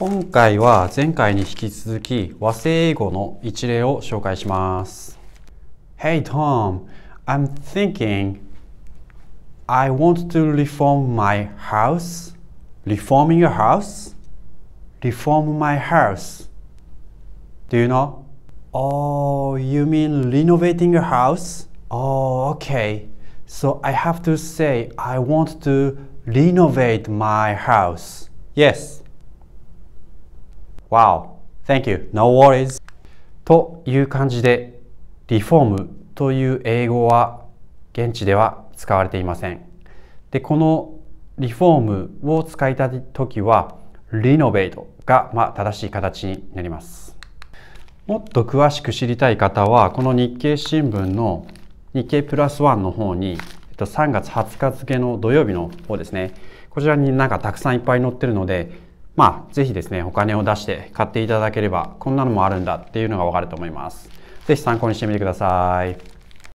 今回は前回に引き続き和製英語の一例を紹介します。Hey Tom, I'm thinking I want to reform my house. Reforming your house? Reform my house. Do you know? Oh, you mean renovating your house? Oh, okay. So I have to say I want to renovate my house. Yes. Wow, thank you, no worries. という感じで、リフォームという英語は現地では使われていません。で、このリフォームを使いたい時は、リノベートが、ま正しい形になります。もっと詳しく知りたい方は、この日経新聞の日経プラスワンの方に、3月20日付の土曜日の方ですね。こちらになんかたくさんいっぱい載ってるので、まあ、ぜひですね、お金を出して買っていただければ、こんなのもあるんだっていうのがわかると思います。ぜひ参考にしてみてください。